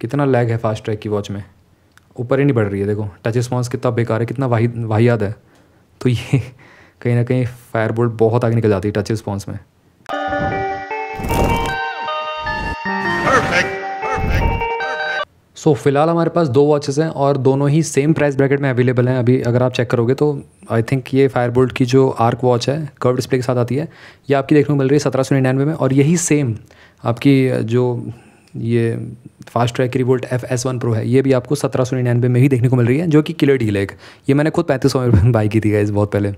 कितना लैग है fast Fastrack की वॉच में ऊपर ही नहीं बढ़ रही है देखो टच रिस्पॉन्स कितना बेकार है कितना वाही वाहियात है तो ये कहीं ना कहीं फायर बोल्ट बहुत आगे निकल जाती है टच रिस्पॉन्स में सो so, फिलहाल हमारे पास दो वॉचेस हैं और दोनों ही सेम प्राइस ब्रैकेट में अवेलेबल हैं अभी अगर आप चेक करोगे तो आई थिंक ये फायरबोल्ट की जो आर्क वॉच है कर्व डिस्प्ले के साथ आती है ये आपकी देखने को मिल रही है सत्रह सौ निन्यानवे में और यही सेम आपकी जो ये फास्ट ट्रैक की Revoltt F S one pro है ये भी आपको सत्रह सौ निन्यानवे में ही देखने को मिल रही है जो कि किलर डील है ये मैंने खुद पैंतीस सौ में बाई की थी गाइज बहुत पहले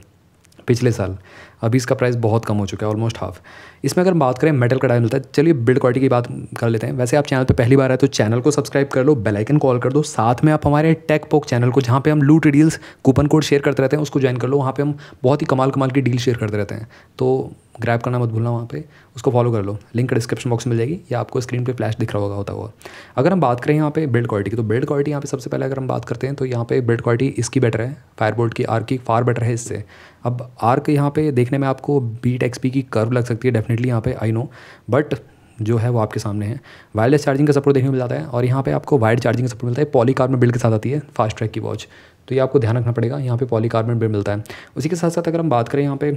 पिछले साल अभी इसका प्राइस बहुत कम हो चुका है ऑलमोस्ट हाफ इसमें अगर बात करें मेटल का डायल मिलता है चलिए बिल्ड क्वालिटी की बात कर लेते हैं वैसे आप चैनल पर पहली बार आए तो चैनल को सब्सक्राइब कर लो बेल आइकन कॉल कर दो साथ में आप हमारे टेक पोक चैनल को जहाँ पे हम लूट डील्स कूपन कोड शेयर करते रहते हैं उसको ज्वाइन कर लो वहाँ पे हम बहुत ही कमाल कमाल की डील शेयर करते रहते हैं तो ग्रैब करना मत भूलना वहाँ पे उसको फॉलो कर लो लिंक डिस्क्रिप्शन बॉक्स में मिल जाएगी या आपको स्क्रीन पे फ्लैश दिख रहा होगा होता हुआ अगर हम बात करें यहाँ पे बिल्ड क्वालिटी की तो बिल्ड क्वालिटी यहाँ पे सबसे पहले अगर हम बात करते हैं तो यहाँ पे बिल्ड क्वालिटी इसकी बेटर है फायरबोल्ट की आर्क की फार बेटर है इससे अब आर्क यहाँ पे देखने में आपको बीट एक्सपी की कर्व लग सकती है डेफिनेटली यहाँ पे आई नो बट जो है वो आपके सामने है वायरलेस चार्जिंग का सपोर्ट देखने में मिल जाता है और यहाँ पे आपको वायर चार्जिंग का सपोर्ट मिलता है पॉलीकार्बन बिल्ड के साथ आती है फास्ट ट्रैक की वॉच तो ये आपको ध्यान रखना पड़ेगा यहाँ पे पॉलीकार्बन बिल्ड मिलता है उसी के साथ साथ अगर हम बात करें यहाँ पे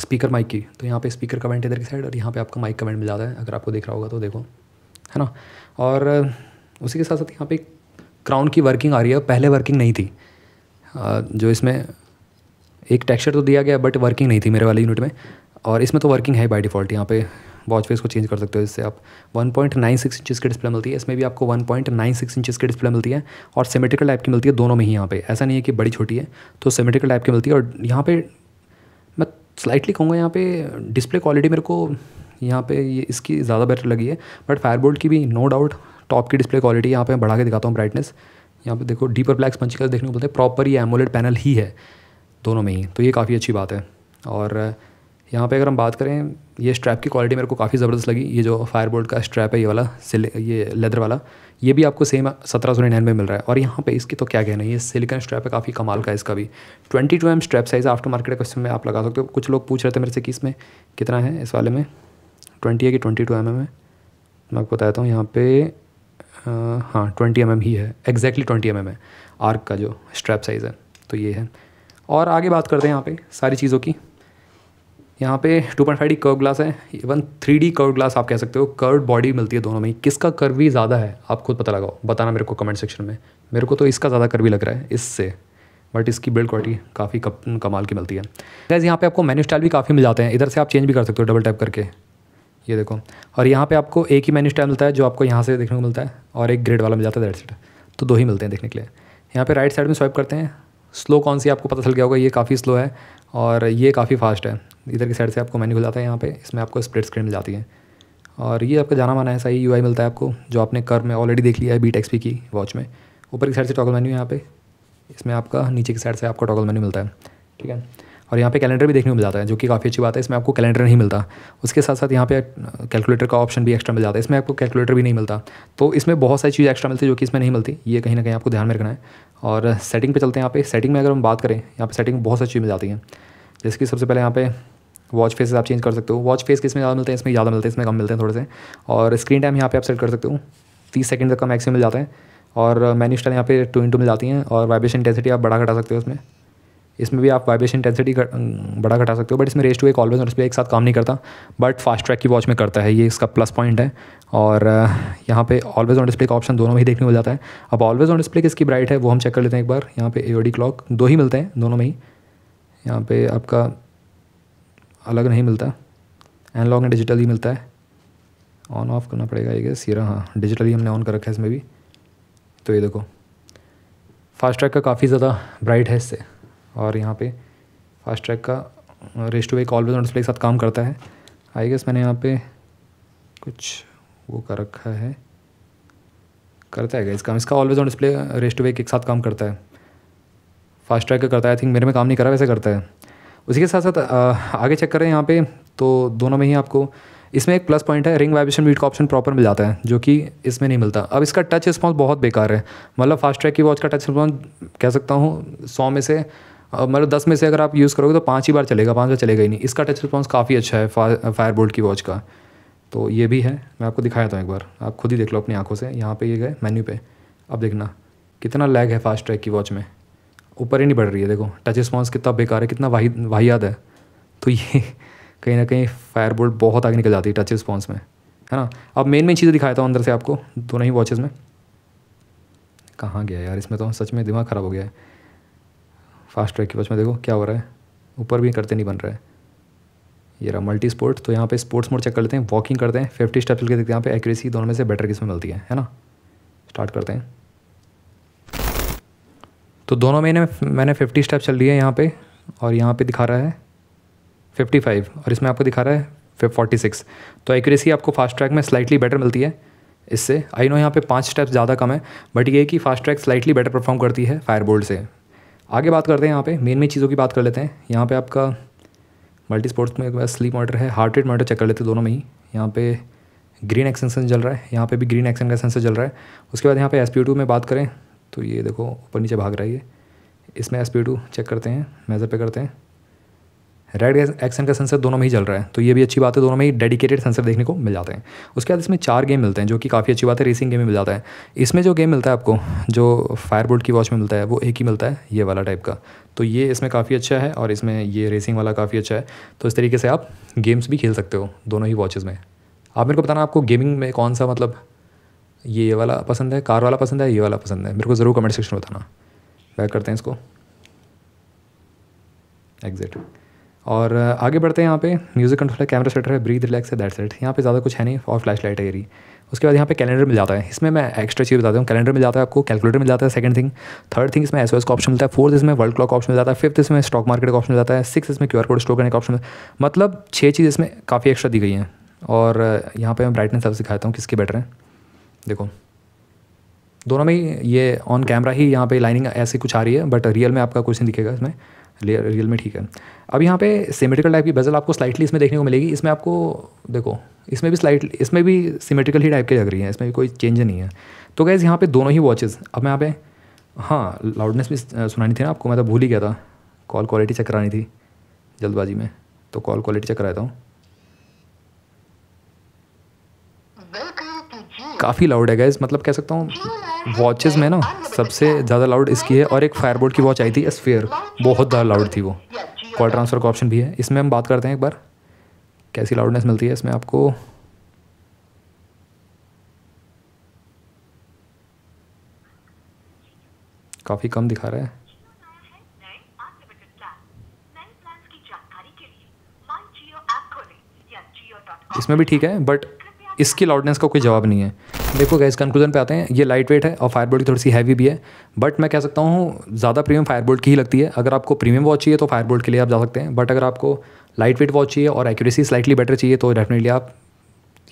स्पीकर माइक की तो यहाँ पे स्पीकर का वेंट इधर की साइड और यहाँ पे आपका माइक का वेंट मिल जाता है अगर आपको देख रहा होगा तो देखो है ना और उसी के साथ साथ यहाँ पे क्राउन की वर्किंग आ रही है पहले वर्किंग नहीं थी जो इसमें एक टेक्सचर तो दिया गया बट वर्किंग नहीं थी मेरे वाले यूनिट में और इसमें तो वर्किंग है बाई डिफ़ॉल्ट यहाँ पे वॉच फेस को चेंज कर सकते हो इससे आप 1.96 पॉइंट इंचज़ की डिस्प्ले मिलती है इसमें भी आपको 1.96 पॉइंट इंचज़ की डिस्प्ले मिलती है और सिमेट्रिकल टाइप की मिलती है दोनों में ही यहाँ पे ऐसा नहीं है कि बड़ी छोटी है तो सिमेट्रिकल टाइप की मिलती है और यहाँ पे स्लाइटली कहूँगा यहाँ पे डिस्प्ले क्वालिटी मेरे को यहाँ पे ये इसकी ज़्यादा बेटर लगी है बट फायरबोल्ट की भी नो डाउट टॉप की डिस्प्ले क्वालिटी यहाँ पे मैं बढ़ा के दिखाता हूँ ब्राइटनेस यहाँ पे देखो डीपर ब्लैक पंच कलर देखने को बोलते हैं प्रॉपर ये एमोलेड पैनल ही है दोनों में ही तो ये काफ़ी अच्छी बात है और यहाँ पे अगर हम बात करें ये स्ट्रैप की क्वालिटी मेरे को काफ़ी ज़बरदस्त लगी ये जो फायरबोल्ट का स्ट्रैप है ये वाला सिल ये लेदर वाला ये भी आपको सेम सत्रह सौ निन्यानवे मिल रहा है और यहाँ पे इसकी तो क्या कहना है ये सिलिकन स्ट्रैप है काफ़ी कमाल का इसका भी twenty two M strap size after market question में आप लगा सकते हो कुछ लोग पूछ रहे थे मेरे से कि इसमें कितना है इस वाले में ट्वेंटी है कि ट्वेंटी टू एम एम है मैं आपको बताता हूँ यहाँ पे हाँ ट्वेंटी एम एम ही है एग्जैक्टली ट्वेंटी एम एम है आर्क का जो स्ट्रैप साइज़ है तो ये है और आगे बात करते हैं यहाँ पे सारी चीज़ों की यहाँ पे two point five D curve glass है even three D curve glass आप कह सकते हो कर्व बॉडी मिलती है दोनों में किसका भी ज़्यादा है आप खुद पता लगाओ बताना मेरे को कमेंट सेक्शन में मेरे को तो इसका ज़्यादा भी लग रहा है इससे बट इसकी बिल्ड क्वालिटी काफ़ी कमाल की मिलती है गैस यहाँ पे आपको मेन्यू स्टाइल भी काफ़ी मिल जाते हैं इधर से आप चेंज भी कर सकते हो डबल टैप करके ये देखो और यहाँ पे आपको एक ही मेन्यू स्टाइल मिलता है जो आपको यहाँ से देखने को मिलता है और एक ग्रेड वाला मिल जाता है दैट सेट तो दो ही मिलते हैं देखने के लिए यहाँ पे राइट साइड में स्वाइप करते हैं स्लो कौन सी आपको पता चल गया होगा ये काफ़ी स्लो है और ये काफ़ी फास्ट है इधर की साइड से आपको मैन्यू खुलता है यहाँ पे इसमें आपको स्प्लिट स्क्रीन मिल जाती है और ये आपका जाना माना है सही यू मिलता है आपको जो आपने कर में ऑलरेडी देख लिया है बीट एक्सपी की वॉच में ऊपर की साइड से टॉगल मेन्यू यहाँ पे इसमें आपका नीचे की साइड से आपको टॉगल मेन्यू मिलता है ठीक है और यहाँ पे कैलेंडर भी देखने को मिल जाता है जो कि काफ़ी अच्छी बात है इसमें आपको कैलेंडर नहीं मिलता उसके साथ साथ यहाँ पे कैलकुलेटर का ऑप्शन भी एक्स्ट्रा मिल जाता है इसमें आपको कैलकुलेटर भी नहीं मिलता तो इसमें बहुत सारी चीज़ एक्स्ट्रा मिलती है जो कि इसमें नहीं मिलती ये कहीं ना कहीं आपको ध्यान में रखना है और सेटिंग पर चलते हैं यहाँ पे सेटिंग में अगर हम बात करें यहाँ पर सेटिंग बहुत सारी चीज़ मिल जाती है जैसे कि सबसे पहले यहाँ पे वॉच फेसेस आप चेंज कर सकते हो वॉच फेस किस में ज़्यादा मिलते हैं इसमें ज़्यादा मिलते हैं इसमें कम मिलते हैं थोड़े से और स्क्रीन टाइम यहाँ पे आप सेट कर सकते हो तीस सेकंड तक का मैक्सिमम मिल जाता है और मेन्यू स्टाइल यहाँ पे टू इंटू मिल जाती हैं और वाइब्रेशन इंटेंसिटी आप बड़ा घटा सकते हो उसमें इसमें भी आप वाइब्रेशन इंटेंसिटी बड़ा घटा सकते हो बट इसमें रेस टू एक ऑलवेज और डिस्प्ले एक साथ काम नहीं करता बट फास्ट ट्रैक की वॉच में करता है ये इसका प्लस पॉइंट है और यहाँ पे ऑलवेज ऑन डिस्प्ले का ऑप्शन दोनों में ही देखने को मिल जाता है अब ऑलवेज ऑन डिस्प्ले किसकी ब्राइट है वो हम चेक कर लेते हैं एक बार यहाँ पे एओडी क्लॉक दो ही मिलते हैं दोनों में ही यहाँ पे आपका अलग नहीं मिलता एनालॉग डिजिटल डिजिटली मिलता है ऑन ऑफ करना पड़ेगा ये गैस ये हाँ डिजिटली हमने ऑन कर रखा है इसमें भी तो ये देखो फास्ट ट्रैक का काफ़ी ज़्यादा ब्राइट है इससे और यहाँ पे फास्ट ट्रैक का raise to wake always on display के साथ काम करता है आई गेस मैंने यहाँ पे कुछ वो कर रखा है करता है गैस काम इसका always on display raise to एक साथ काम करता है फास्ट ट्रैक का करता है आई थिंक मेरे में काम नहीं करा वैसे करता है उसी के साथ साथ आगे चेक करें यहाँ पे तो दोनों में ही आपको इसमें एक प्लस पॉइंट है रिंग वाइब्रेशन बीट का ऑप्शन प्रॉपर मिल जाता है जो कि इसमें नहीं मिलता अब इसका टच रिस्पॉन्स बहुत बेकार है मतलब फास्ट ट्रैक की वॉच का टच रिस्पॉन्स कह सकता हूँ सौ में से मतलब दस में से अगर आप यूज़ करोगे तो पाँच ही बार चलेगा पाँच बार चलेगा ही नहीं इसका टच रिस्पॉन्स काफ़ी अच्छा है फा, फायर बोल्ट की वॉच का तो ये भी है मैं आपको दिखाया था एक बार आप खुद ही देख लो अपनी आंखों से यहाँ पे ये गए मेन्यू पे अब देखना कितना लैग है फास्ट ट्रैक की वॉच में ऊपर ही नहीं बढ़ रही है देखो टच रिस्पॉन्स कितना बेकार है कितना वाही वाहियात है तो ये कहीं ना कहीं फायर बोल्ट बहुत आगे निकल जाती है टच रिस्पॉन्स में है ना अब मेन मेन चीज़ें दिखाया था अंदर से आपको दोनों ही वॉचेज़ में कहाँ गया यार इसमें तो सच में दिमाग ख़राब हो गया है फास्ट ट्रैक की वॉच में देखो क्या हो रहा है ऊपर भी करते नहीं बन रहा है ये रहा मल्टी स्पोर्ट तो यहाँ पे स्पोर्ट्स मोड चेक कर लेते हैं वॉकिंग करते हैं फिफ्टी स्टेप्स के देखते हैं यहाँ पे एक्यूरेसी दोनों में से बेटर किस्म मिलती है है ना स्टार्ट करते हैं तो दोनों महीने मैंने फिफ्टी स्टेप चल रही है यहाँ पे और यहाँ पे दिखा रहा है फिफ्टी फाइव और इसमें आपको दिखा रहा है फोर्टी सिक्स तो एक्यूरेसी आपको फास्ट ट्रैक में स्लाइटली बेटर मिलती है इससे आई नो यहाँ पे पाँच स्टेप्स ज़्यादा कम है बट ये कि Fastrack slightly better perform करती है फायर बोल्ट से आगे बात करते हैं यहाँ पे मेन मेन चीज़ों की बात कर लेते हैं यहाँ पे आपका मल्टी स्पोर्ट्स में एक स्लीप मोटर है हार्ट रेट मोटर चेक कर लेते हैं दोनों में ही यहाँ पे ग्रीन एक्सटेंसन चल रहा है यहाँ पे भी ग्रीन एक्सटेंसन चल रहा है उसके बाद यहाँ पे एस में बात करें तो ये देखो ऊपर नीचे भाग रहा है ये इसमें एस चेक करते हैं मेज़र पे करते हैं रेड एक्सन का सेंसर दोनों में ही चल रहा है तो ये भी अच्छी बात है दोनों में ही डेडिकेटेड सेंसर देखने को मिल जाते हैं उसके बाद इसमें चार गेम मिलते हैं जो कि काफ़ी अच्छी बात है रेसिंग गेम में मिल जाता है इसमें जो गेम मिलता है आपको जो फायरबोल्ट की वॉच में मिलता है वो एक ही मिलता है ये वाला टाइप का तो ये इसमें काफ़ी अच्छा है और इसमें ये रेसिंग वाला काफ़ी अच्छा है तो इस तरीके से आप गेम्स भी खेल सकते हो दोनों ही वॉचेज़ में आप मेरे को बताना आपको गेमिंग में कौन सा मतलब ये ये वाला पसंद है कार वाला पसंद है ये वाला पसंद है मेरे को ज़रूर कमेंट सेक्शन में बताना बैक करते हैं इसको एग्जिट और आगे बढ़ते हैं यहाँ पे म्यूज़िक कंट्रोल है कैमरा सेटर है ब्रीथ रिलैक्स है दैट सेट यहाँ पे ज़्यादा कुछ है नहीं और फ्लैश लाइट है एरी उसके बाद यहाँ पे कैलेंडर मिल जाता है इसमें मैं एक्स्ट्रा चीज़ बताता हूँ कैलेंडर मिल जाता है आपको कैलकुलेटर मिल जाता है सेकंड थिंग थर्ड थिंग इसमें एस का ऑप्शन मिलता है फोर्थ इसमें वर्ल्ड क्लॉक ऑप्शन मिल जाता है फिफ्थ इसमें स्टॉक मार्केट का ऑप्शन जाता है सिक्स इसमें क्यू कोड स्टोर करने का ऑप्शन मतलब छः चीज़ इसमें काफ़ी एक्स्ट्रा दी गई हैं और यहाँ पर मैं ब्राइटनेस सब सिखाता हूँ किसके बेटर हैं देखो दोनों में ये ऑन कैमरा ही यहाँ पे लाइनिंग ऐसे कुछ आ रही है बट रियल में आपका कुछ नहीं दिखेगा इसमें रियल में ठीक है अब यहाँ पे सिमेट्रिकल टाइप की बेजल आपको स्लाइटली इसमें देखने को मिलेगी इसमें आपको देखो इसमें भी स्लाइट इसमें भी सिमेट्रिकल ही टाइप की लग रही है इसमें भी कोई चेंज नहीं है तो गैज़ यहाँ पे दोनों ही वॉचेज़ अब मैं यहाँ पे हाँ लाउडनेस भी सुनानी थी ना आपको मैं तो भूल ही गया था कॉल क्वालिटी चेक करानी थी जल्दबाजी में तो कॉल क्वालिटी चेक कराता हूँ काफ़ी लाउड है गाइज मतलब कह सकता हूँ वॉचेज में ना सबसे ज़्यादा लाउड इसकी है और एक फायरबोर्ड की वॉच आई थी स्फेयर बहुत ज़्यादा लाउड थी वो कॉल ट्रांसफ़र का ऑप्शन भी है इसमें हम बात करते हैं एक बार कैसी लाउडनेस मिलती है इसमें आपको काफ़ी कम दिखा रहा है इसमें भी ठीक है बट इसकी लाउडनेस का कोई जवाब नहीं है देखो गैस कंक्लूजन पे आते हैं ये लाइट वेट है और फायर बोल्ट थोड़ी सी हैवी भी है बट मैं कह सकता हूँ ज़्यादा प्रीमियम फायर बोल्ट की ही लगती है अगर आपको प्रीमियम वॉच चाहिए तो फायर बोल्ट के लिए आप जा सकते हैं बट अगर आपको लाइट वेट वॉच चाहिए और एक्यूरेसी स्लाइटली बेटर चाहिए तो डेफिनेटली आप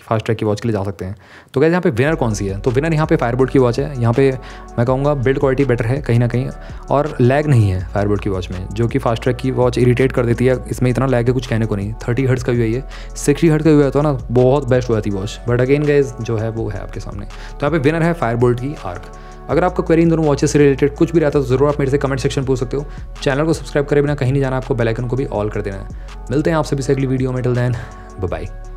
फास्ट ट्रैक की वॉच के लिए जा सकते हैं तो क्या यहाँ पे विनर कौन सी है तो विनर यहाँ पे फायरबोर्ड की वॉच है यहाँ पे मैं कहूँगा बिल्ड क्वालिटी बेटर है कहीं ना कहीं और लैग नहीं है फायरबोर्ड की वॉच में जो कि फास्ट ट्रैक की वॉच इरीटेट कर देती है इसमें इतना लैग है कुछ कहने को नहीं थर्टी हर्ट्स का भी है सिक्सटी हर्ट का भी होता तो ना बहुत बेस्ट हो जाती वॉच बट अगेन गैस जो है वो है आपके सामने तो यहाँ पे विनर है फायरबोल्ट की आर्क अगर आपका क्वेरी इन दोनों वॉचेस से रिलेटेड कुछ भी रहता है तो जरूर आप मेरे से कमेंट सेक्शन पूछ सकते हो चैनल को सब्सक्राइब करें बिना कहीं नहीं जाना आपको बेलाइकन को भी ऑल कर देना है मिलते हैं आप सभी से अगली वीडियो में टिल देन बाय